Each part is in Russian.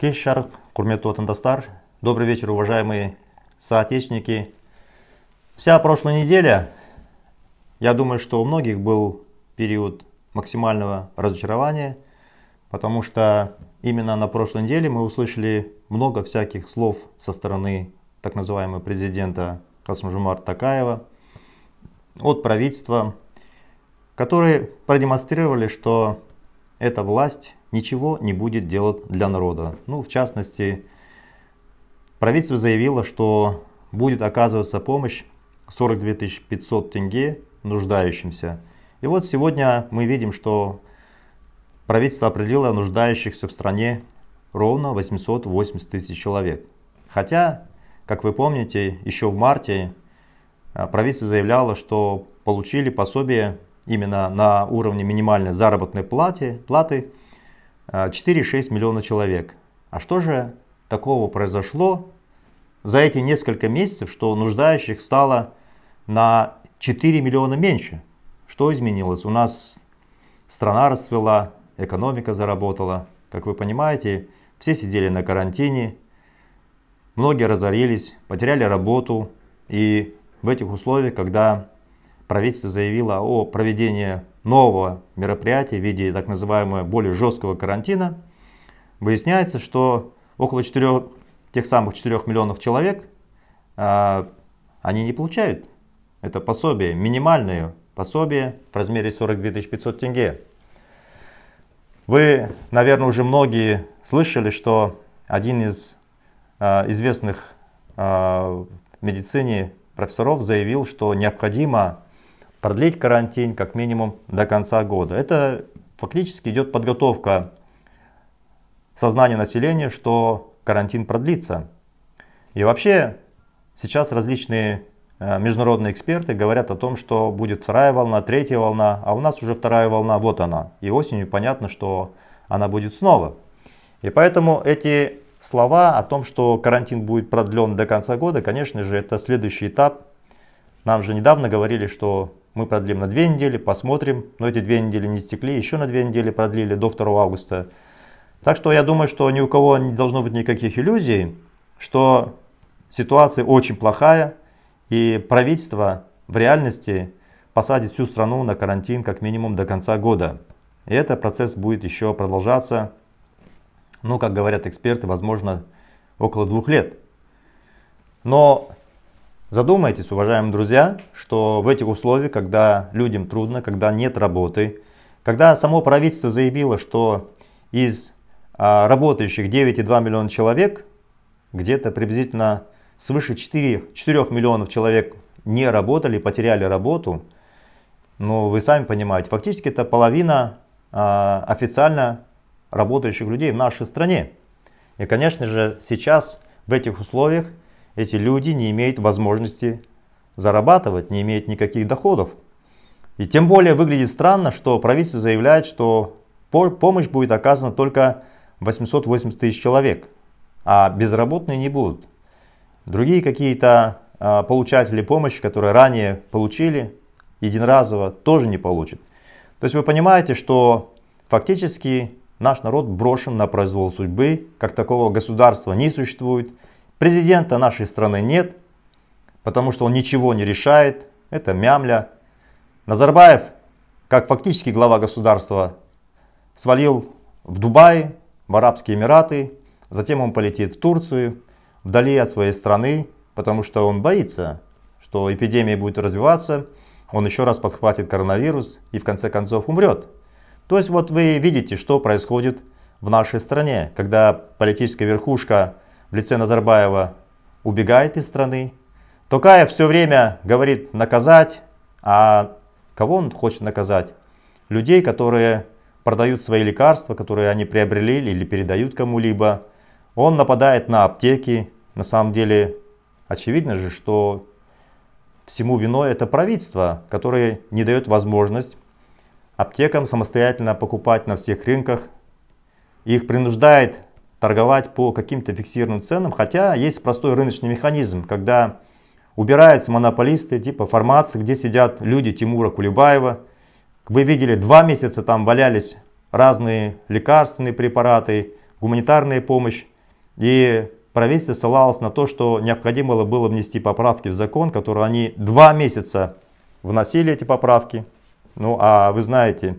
Кешар жарық құрметті добрый вечер уважаемые соотечественники вся прошлая неделя я думаю что у многих был период максимального разочарования потому что именно на прошлой неделе мы услышали много всяких слов со стороны так называемого президента Касмжумарта Такаева от правительства которые продемонстрировали что эта власть ничего не будет делать для народа. Ну, в частности, правительство заявило, что будет оказываться помощь 42 500 тенге нуждающимся. И вот сегодня мы видим, что правительство определило нуждающихся в стране ровно 880 тысяч человек. Хотя, как вы помните, еще в марте а, правительство заявляло, что получили пособие именно на уровне минимальной заработной платы, платы 4-6 миллионов человек. А что же такого произошло за эти несколько месяцев, что нуждающих стало на 4 миллиона меньше? Что изменилось? У нас страна расцвела, экономика заработала. Как вы понимаете, все сидели на карантине, многие разорились, потеряли работу. И в этих условиях, когда правительство заявило о проведении нового мероприятия в виде так называемого более жесткого карантина, выясняется, что около 4, тех самых 4 миллионов человек, э, они не получают это пособие, минимальное пособие в размере 42 500 тенге. Вы, наверное, уже многие слышали, что один из э, известных э, в медицине профессоров заявил, что необходимо продлить карантин как минимум до конца года. Это фактически идет подготовка сознания населения, что карантин продлится. И вообще сейчас различные э, международные эксперты говорят о том, что будет вторая волна, третья волна, а у нас уже вторая волна, вот она. И осенью понятно, что она будет снова. И поэтому эти слова о том, что карантин будет продлен до конца года, конечно же, это следующий этап нам же недавно говорили, что мы продлим на две недели, посмотрим, но эти две недели не стекли, еще на две недели продлили до 2 августа. Так что я думаю, что ни у кого не должно быть никаких иллюзий, что ситуация очень плохая, и правительство в реальности посадит всю страну на карантин как минимум до конца года. И этот процесс будет еще продолжаться, ну, как говорят эксперты, возможно, около двух лет. Но Задумайтесь, уважаемые друзья, что в этих условиях, когда людям трудно, когда нет работы, когда само правительство заявило, что из а, работающих 9,2 миллиона человек, где-то приблизительно свыше 4, 4 миллионов человек не работали, потеряли работу, но вы сами понимаете, фактически это половина а, официально работающих людей в нашей стране. И, конечно же, сейчас в этих условиях эти люди не имеют возможности зарабатывать, не имеют никаких доходов. И тем более выглядит странно, что правительство заявляет, что помощь будет оказана только 880 тысяч человек, а безработные не будут. Другие какие-то а, получатели помощи, которые ранее получили единоразово, тоже не получат. То есть вы понимаете, что фактически наш народ брошен на произвол судьбы, как такого государства не существует – Президента нашей страны нет, потому что он ничего не решает, это мямля. Назарбаев, как фактически глава государства, свалил в Дубай, в Арабские Эмираты, затем он полетит в Турцию, вдали от своей страны, потому что он боится, что эпидемия будет развиваться, он еще раз подхватит коронавирус и в конце концов умрет. То есть вот вы видите, что происходит в нашей стране, когда политическая верхушка в лице Назарбаева убегает из страны. Токаев все время говорит наказать, а кого он хочет наказать? Людей, которые продают свои лекарства, которые они приобрели или передают кому-либо. Он нападает на аптеки. На самом деле, очевидно же, что всему виной это правительство, которое не дает возможность аптекам самостоятельно покупать на всех рынках. Их принуждает торговать по каким-то фиксированным ценам, хотя есть простой рыночный механизм, когда убираются монополисты типа формации, где сидят люди Тимура Кулебаева. Вы видели, два месяца там валялись разные лекарственные препараты, гуманитарная помощь. И правительство ссылалось на то, что необходимо было внести поправки в закон, которые они два месяца вносили эти поправки. Ну а вы знаете,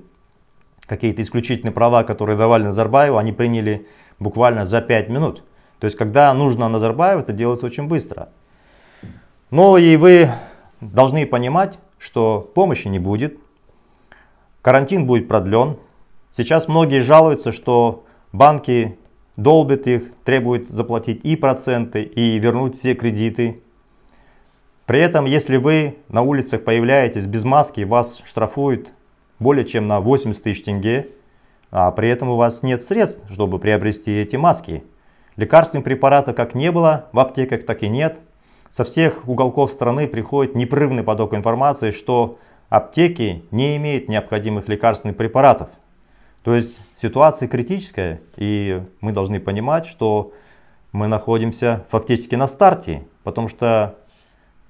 какие-то исключительные права, которые давали Назарбаеву, они приняли буквально за 5 минут. То есть, когда нужно Назарбаеву, это делается очень быстро. Но и вы должны понимать, что помощи не будет, карантин будет продлен. Сейчас многие жалуются, что банки долбят их, требуют заплатить и проценты, и вернуть все кредиты. При этом, если вы на улицах появляетесь без маски, вас штрафуют более чем на 80 тысяч тенге, а при этом у вас нет средств, чтобы приобрести эти маски. Лекарственных препаратов как не было, в аптеках так и нет. Со всех уголков страны приходит непрерывный поток информации, что аптеки не имеют необходимых лекарственных препаратов. То есть ситуация критическая, и мы должны понимать, что мы находимся фактически на старте, потому что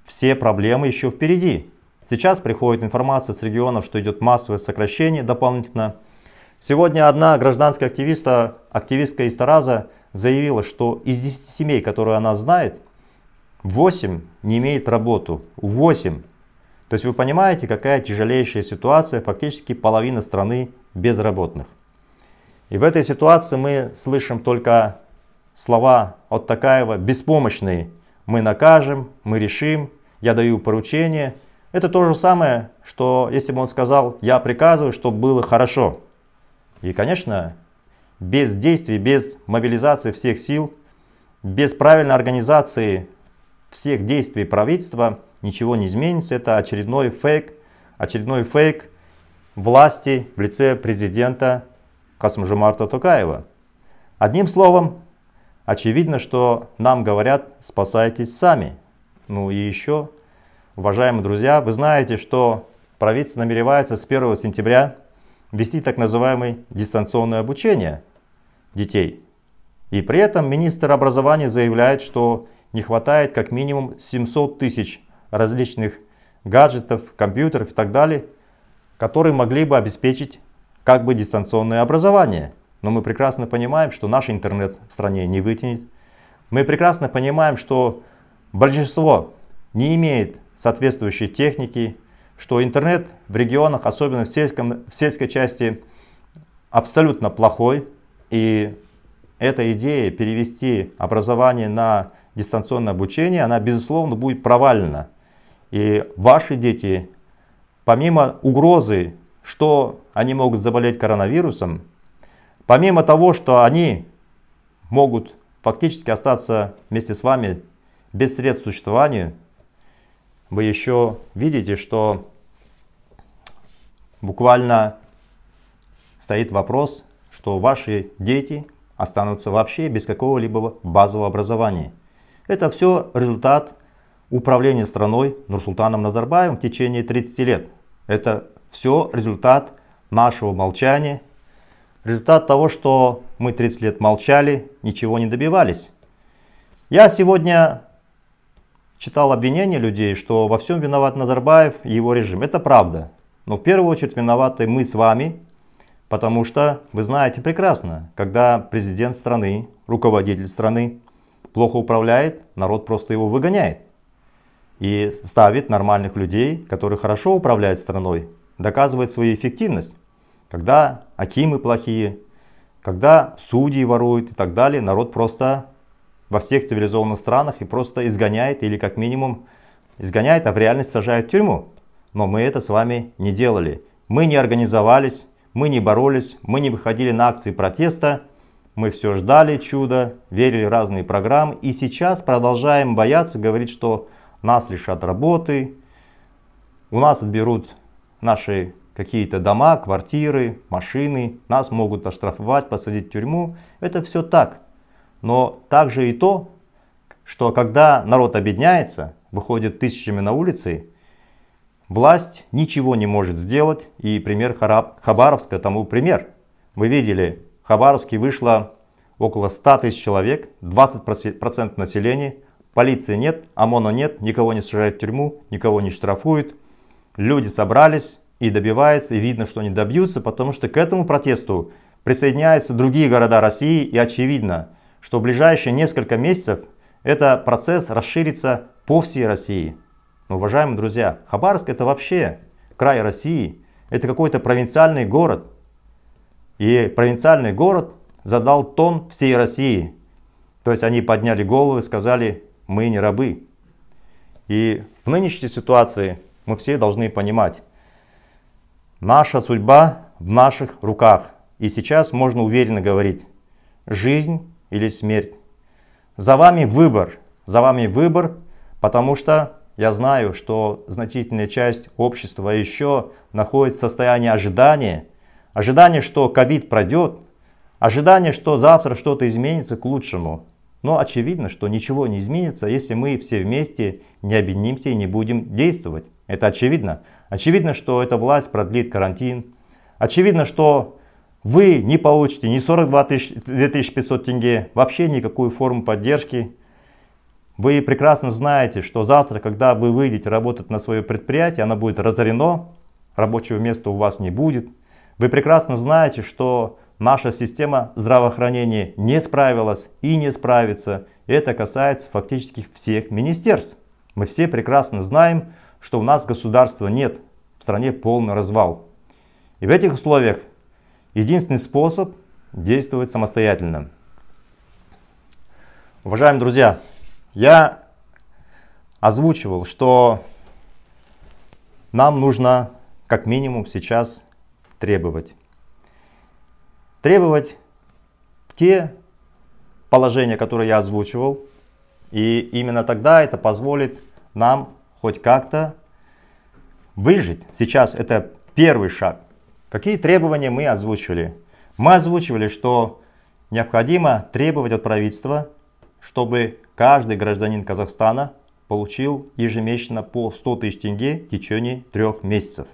все проблемы еще впереди. Сейчас приходит информация с регионов, что идет массовое сокращение дополнительно. Сегодня одна гражданская активиста, активистка из Тараза заявила, что из 10 семей, которые она знает, 8 не имеет работу. 8. То есть вы понимаете, какая тяжелейшая ситуация, фактически половина страны безработных. И в этой ситуации мы слышим только слова от Такаева «беспомощные». Мы накажем, мы решим, я даю поручение – это то же самое, что если бы он сказал «я приказываю, чтобы было хорошо». И, конечно, без действий, без мобилизации всех сил, без правильной организации всех действий правительства ничего не изменится. Это очередной фейк, очередной фейк власти в лице президента Касмжимарта Токаева. Одним словом, очевидно, что нам говорят «спасайтесь сами». Ну и еще Уважаемые друзья, вы знаете, что правительство намеревается с 1 сентября вести так называемое дистанционное обучение детей. И при этом министр образования заявляет, что не хватает как минимум 700 тысяч различных гаджетов, компьютеров и так далее, которые могли бы обеспечить как бы дистанционное образование. Но мы прекрасно понимаем, что наш интернет в стране не вытянет. Мы прекрасно понимаем, что большинство не имеет соответствующей техники, что интернет в регионах, особенно в, сельском, в сельской части, абсолютно плохой. И эта идея перевести образование на дистанционное обучение, она безусловно будет провалена. И ваши дети, помимо угрозы, что они могут заболеть коронавирусом, помимо того, что они могут фактически остаться вместе с вами без средств существования, вы еще видите, что буквально стоит вопрос, что ваши дети останутся вообще без какого-либо базового образования. Это все результат управления страной Нурсултаном Назарбаевым в течение 30 лет. Это все результат нашего молчания, результат того, что мы 30 лет молчали, ничего не добивались. Я сегодня читал обвинения людей, что во всем виноват Назарбаев и его режим. Это правда. Но в первую очередь виноваты мы с вами, потому что вы знаете прекрасно, когда президент страны, руководитель страны плохо управляет, народ просто его выгоняет и ставит нормальных людей, которые хорошо управляют страной, доказывает свою эффективность. Когда акимы плохие, когда судьи воруют и так далее, народ просто во всех цивилизованных странах и просто изгоняет или как минимум изгоняет, а в реальность сажают в тюрьму. Но мы это с вами не делали. Мы не организовались, мы не боролись, мы не выходили на акции протеста, мы все ждали чуда, верили в разные программы и сейчас продолжаем бояться, говорить, что нас лишат работы, у нас отберут наши какие-то дома, квартиры, машины, нас могут оштрафовать, посадить в тюрьму. Это все так но также и то, что когда народ объединяется, выходит тысячами на улицы, власть ничего не может сделать, и пример Хабаровска тому пример. Вы видели, в Хабаровске вышло около 100 тысяч человек, 20% населения, полиции нет, ОМОНа нет, никого не сажают в тюрьму, никого не штрафуют. Люди собрались и добиваются, и видно, что они добьются, потому что к этому протесту присоединяются другие города России, и очевидно – что в ближайшие несколько месяцев этот процесс расширится по всей России. Но, ну, уважаемые друзья, Хабаровск это вообще край России, это какой-то провинциальный город. И провинциальный город задал тон всей России. То есть они подняли головы, и сказали, мы не рабы. И в нынешней ситуации мы все должны понимать, наша судьба в наших руках. И сейчас можно уверенно говорить, жизнь или смерть. За вами выбор, за вами выбор, потому что я знаю, что значительная часть общества еще находится в состоянии ожидания. ожидания, что ковид пройдет, ожидания, что завтра что-то изменится к лучшему. Но очевидно, что ничего не изменится, если мы все вместе не объединимся и не будем действовать. Это очевидно. Очевидно, что эта власть продлит карантин. Очевидно, что вы не получите ни 42 500 тенге, вообще никакую форму поддержки. Вы прекрасно знаете, что завтра, когда вы выйдете работать на свое предприятие, оно будет разорено, рабочего места у вас не будет. Вы прекрасно знаете, что наша система здравоохранения не справилась и не справится. Это касается фактически всех министерств. Мы все прекрасно знаем, что у нас государства нет, в стране полный развал. И в этих условиях единственный способ действовать самостоятельно. Уважаемые друзья, я озвучивал, что нам нужно как минимум сейчас требовать. Требовать те положения, которые я озвучивал, и именно тогда это позволит нам хоть как-то выжить. Сейчас это первый шаг. Какие требования мы озвучивали? Мы озвучивали, что необходимо требовать от правительства, чтобы каждый гражданин Казахстана получил ежемесячно по 100 тысяч тенге в течение трех месяцев.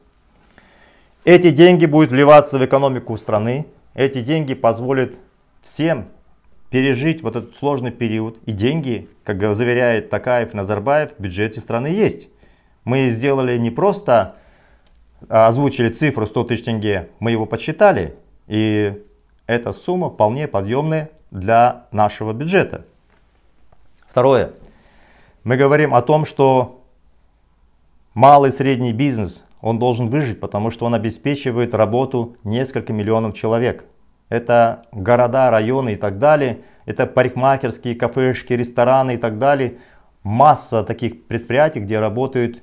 Эти деньги будут вливаться в экономику страны, эти деньги позволят всем пережить вот этот сложный период. И деньги, как заверяет Такаев, Назарбаев, в бюджете страны есть. Мы сделали не просто Э, озвучили цифру 100 тысяч тенге, мы его подсчитали, и эта сумма вполне подъемная для нашего бюджета. Второе. Мы говорим о том, что малый и средний бизнес, он должен выжить, потому что он обеспечивает работу несколько миллионов человек. Это города, районы и так далее, это парикмахерские, кафешки, рестораны и так далее. Масса таких предприятий, где работают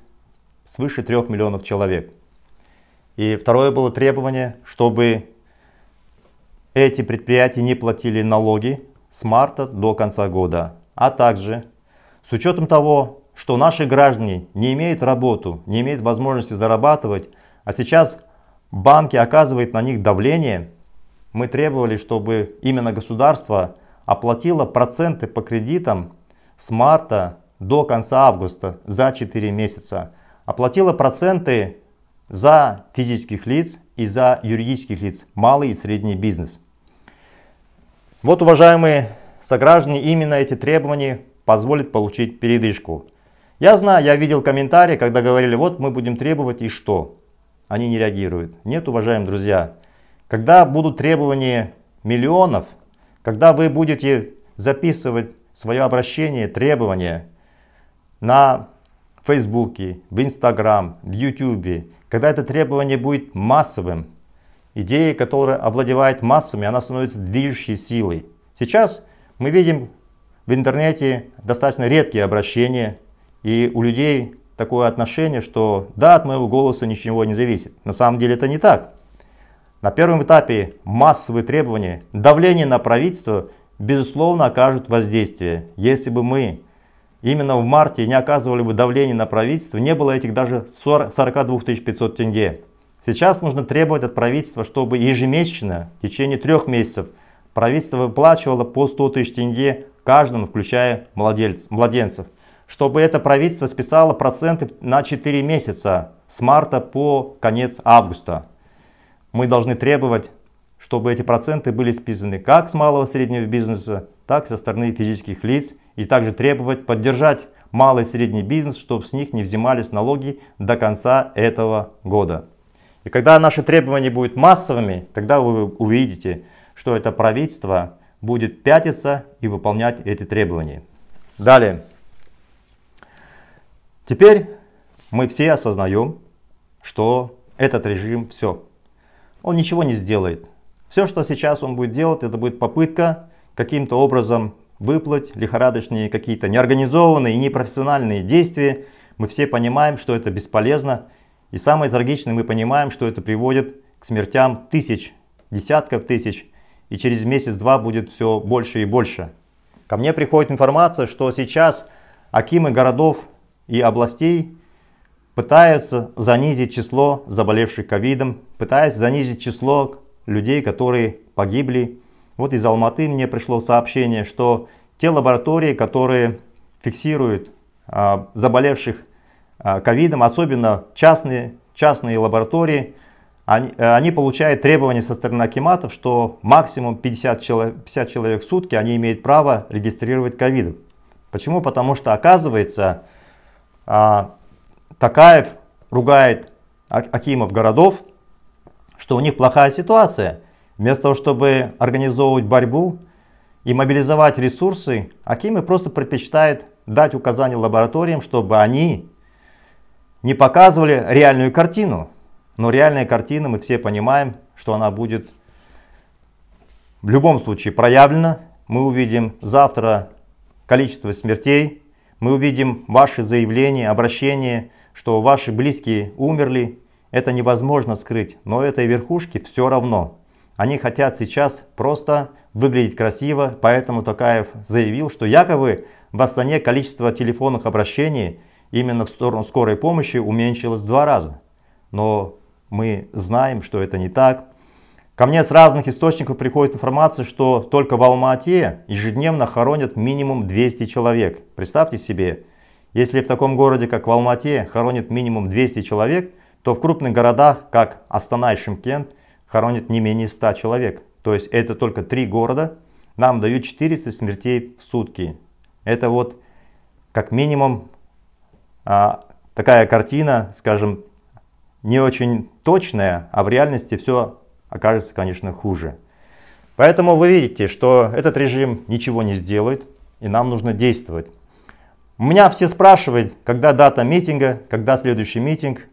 свыше трех миллионов человек. И второе было требование, чтобы эти предприятия не платили налоги с марта до конца года. А также, с учетом того, что наши граждане не имеют работу, не имеют возможности зарабатывать, а сейчас банки оказывают на них давление, мы требовали, чтобы именно государство оплатило проценты по кредитам с марта до конца августа за 4 месяца. Оплатило проценты за физических лиц и за юридических лиц, малый и средний бизнес. Вот, уважаемые сограждане, именно эти требования позволят получить передышку. Я знаю, я видел комментарии, когда говорили, вот мы будем требовать и что? Они не реагируют. Нет, уважаемые друзья, когда будут требования миллионов, когда вы будете записывать свое обращение, требования на в Фейсбуке, в Инстаграм, в Ютубе, когда это требование будет массовым, идея, которая овладевает массами, она становится движущей силой. Сейчас мы видим в интернете достаточно редкие обращения, и у людей такое отношение, что да, от моего голоса ничего не зависит. На самом деле это не так. На первом этапе массовые требования, давление на правительство, безусловно, окажут воздействие. Если бы мы именно в марте не оказывали бы давление на правительство, не было этих даже 42 500 тенге. Сейчас нужно требовать от правительства, чтобы ежемесячно, в течение трех месяцев, правительство выплачивало по 100 тысяч тенге каждому, включая младельц, младенцев. Чтобы это правительство списало проценты на 4 месяца, с марта по конец августа. Мы должны требовать, чтобы эти проценты были списаны как с малого и среднего бизнеса, так и со стороны физических лиц – и также требовать поддержать малый и средний бизнес, чтобы с них не взимались налоги до конца этого года. И когда наши требования будут массовыми, тогда вы увидите, что это правительство будет пятиться и выполнять эти требования. Далее. Теперь мы все осознаем, что этот режим все. Он ничего не сделает. Все, что сейчас он будет делать, это будет попытка каким-то образом выплат, лихорадочные какие-то неорганизованные и непрофессиональные действия, мы все понимаем, что это бесполезно. И самое трагичное, мы понимаем, что это приводит к смертям тысяч, десятков тысяч, и через месяц-два будет все больше и больше. Ко мне приходит информация, что сейчас акимы городов и областей пытаются занизить число заболевших ковидом, пытаются занизить число людей, которые погибли вот из Алматы мне пришло сообщение, что те лаборатории, которые фиксируют а, заболевших а, ковидом, а, особенно частные, частные лаборатории, они, э, они получают требования со стороны акиматов, что максимум 50 человек, 50 человек в сутки они имеют право регистрировать ковид. Почему? Потому что оказывается, а, Такаев ругает а-, Акимов городов, что у них плохая ситуация. Вместо того, чтобы организовывать борьбу и мобилизовать ресурсы, Акимы просто предпочитают дать указания лабораториям, чтобы они не показывали реальную картину. Но реальная картина, мы все понимаем, что она будет в любом случае проявлена. Мы увидим завтра количество смертей, мы увидим ваши заявления, обращения, что ваши близкие умерли. Это невозможно скрыть, но этой верхушке все равно. Они хотят сейчас просто выглядеть красиво, поэтому Токаев заявил, что якобы в Астане количество телефонных обращений именно в сторону скорой помощи уменьшилось в два раза. Но мы знаем, что это не так. Ко мне с разных источников приходит информация, что только в Алма-Ате ежедневно хоронят минимум 200 человек. Представьте себе, если в таком городе, как в Алма-Ате, хоронят минимум 200 человек, то в крупных городах, как Астана и Шимкент – хоронят не менее 100 человек. То есть это только три города. Нам дают 400 смертей в сутки. Это вот как минимум а, такая картина, скажем, не очень точная, а в реальности все окажется, конечно, хуже. Поэтому вы видите, что этот режим ничего не сделает, и нам нужно действовать. Меня все спрашивают, когда дата митинга, когда следующий митинг.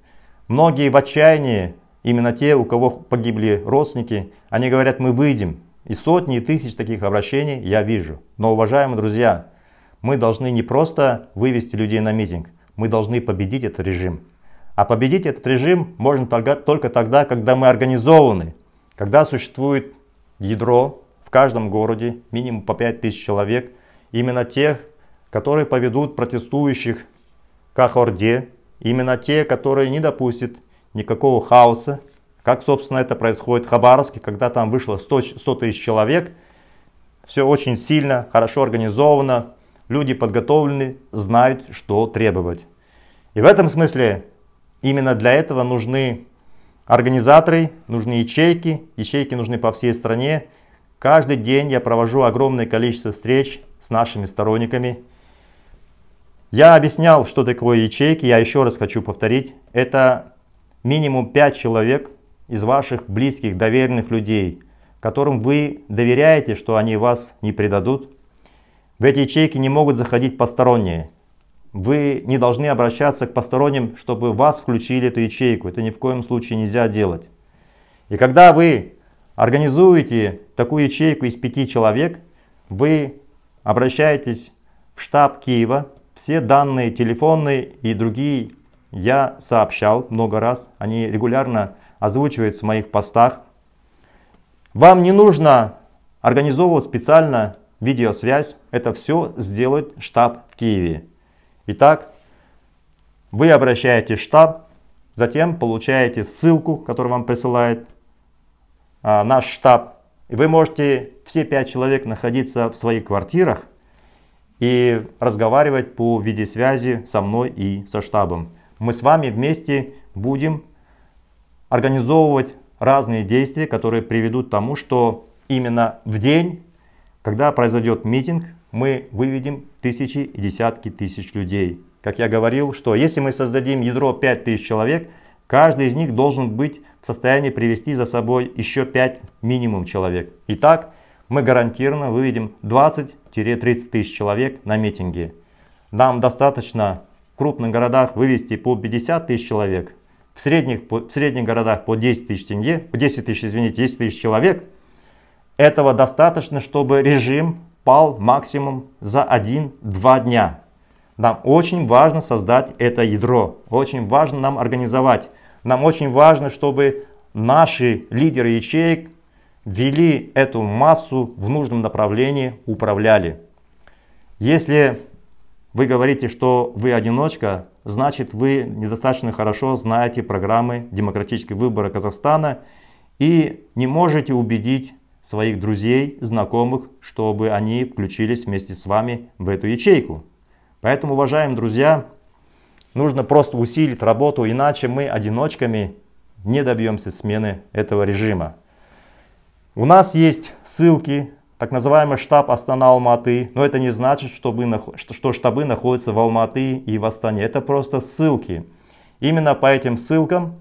Многие в отчаянии, именно те, у кого погибли родственники, они говорят, мы выйдем. И сотни и тысяч таких обращений я вижу. Но, уважаемые друзья, мы должны не просто вывести людей на митинг, мы должны победить этот режим. А победить этот режим можно только, тогда, когда мы организованы, когда существует ядро в каждом городе, минимум по 5000 человек, именно тех, которые поведут протестующих к Ахорде, именно те, которые не допустят никакого хаоса, как, собственно, это происходит в Хабаровске, когда там вышло 100, 100 тысяч человек. Все очень сильно, хорошо организовано, люди подготовлены, знают, что требовать. И в этом смысле именно для этого нужны организаторы, нужны ячейки, ячейки нужны по всей стране. Каждый день я провожу огромное количество встреч с нашими сторонниками. Я объяснял, что такое ячейки, я еще раз хочу повторить. Это минимум 5 человек из ваших близких, доверенных людей, которым вы доверяете, что они вас не предадут. В эти ячейки не могут заходить посторонние. Вы не должны обращаться к посторонним, чтобы вас включили эту ячейку. Это ни в коем случае нельзя делать. И когда вы организуете такую ячейку из пяти человек, вы обращаетесь в штаб Киева, все данные телефонные и другие я сообщал много раз, они регулярно озвучиваются в моих постах. Вам не нужно организовывать специально видеосвязь, это все сделает штаб в Киеве. Итак, вы обращаете штаб, затем получаете ссылку, которую вам присылает а, наш штаб. И вы можете все пять человек находиться в своих квартирах и разговаривать по видеосвязи со мной и со штабом мы с вами вместе будем организовывать разные действия, которые приведут к тому, что именно в день, когда произойдет митинг, мы выведем тысячи и десятки тысяч людей. Как я говорил, что если мы создадим ядро 5000 человек, каждый из них должен быть в состоянии привести за собой еще 5 минимум человек. Итак, мы гарантированно выведем 20-30 тысяч человек на митинге. Нам достаточно крупных городах вывести по 50 тысяч человек, в средних, в средних городах по 10 тысяч тенге, 10 тысяч, извините, 10 тысяч человек, этого достаточно, чтобы режим пал максимум за 1-2 дня. Нам очень важно создать это ядро, очень важно нам организовать. Нам очень важно, чтобы наши лидеры ячеек вели эту массу в нужном направлении, управляли. Если вы говорите, что вы одиночка, значит вы недостаточно хорошо знаете программы демократических выборов Казахстана и не можете убедить своих друзей, знакомых, чтобы они включились вместе с вами в эту ячейку. Поэтому, уважаемые друзья, нужно просто усилить работу, иначе мы одиночками не добьемся смены этого режима. У нас есть ссылки так называемый штаб Астана-Алматы, но это не значит, что, вы, что штабы находятся в Алматы и в Астане, это просто ссылки. Именно по этим ссылкам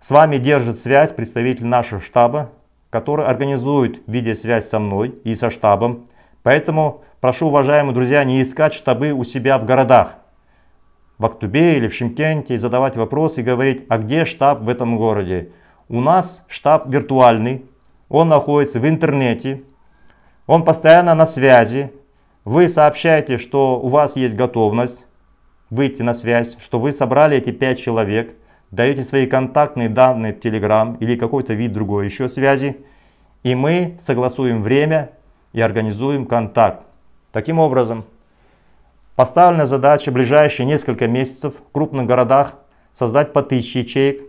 с вами держит связь представитель нашего штаба, который организует видеосвязь со мной и со штабом. Поэтому прошу, уважаемые друзья, не искать штабы у себя в городах, в Актубе или в Шимкенте, и задавать вопрос и говорить, а где штаб в этом городе? У нас штаб виртуальный, он находится в интернете, он постоянно на связи. Вы сообщаете, что у вас есть готовность выйти на связь, что вы собрали эти 5 человек, даете свои контактные данные в Telegram или какой-то вид другой еще связи, и мы согласуем время и организуем контакт. Таким образом, поставлена задача в ближайшие несколько месяцев в крупных городах создать по 1000 ячеек,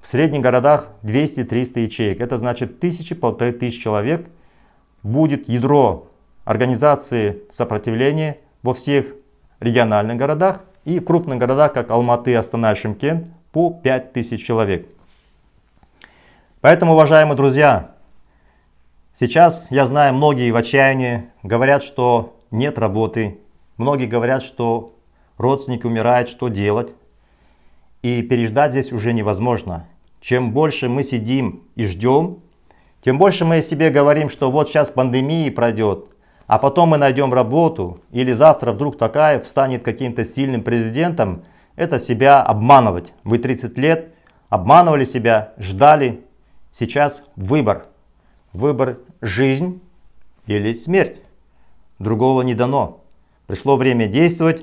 в средних городах 200-300 ячеек. Это значит тысячи-полторы 1500 человек – будет ядро организации сопротивления во всех региональных городах и в крупных городах, как Алматы, Астана, Шимкент, по 5000 человек. Поэтому, уважаемые друзья, сейчас я знаю, многие в отчаянии говорят, что нет работы, многие говорят, что родственники умирают, что делать. И переждать здесь уже невозможно. Чем больше мы сидим и ждем, тем больше мы себе говорим, что вот сейчас пандемия пройдет, а потом мы найдем работу, или завтра вдруг Такаев станет каким-то сильным президентом, это себя обманывать. Вы 30 лет обманывали себя, ждали. Сейчас выбор. Выбор жизнь или смерть. Другого не дано. Пришло время действовать,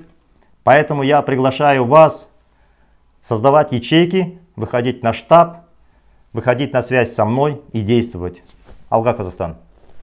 поэтому я приглашаю вас создавать ячейки, выходить на штаб, выходить на связь со мной и действовать. Алга, Казахстан.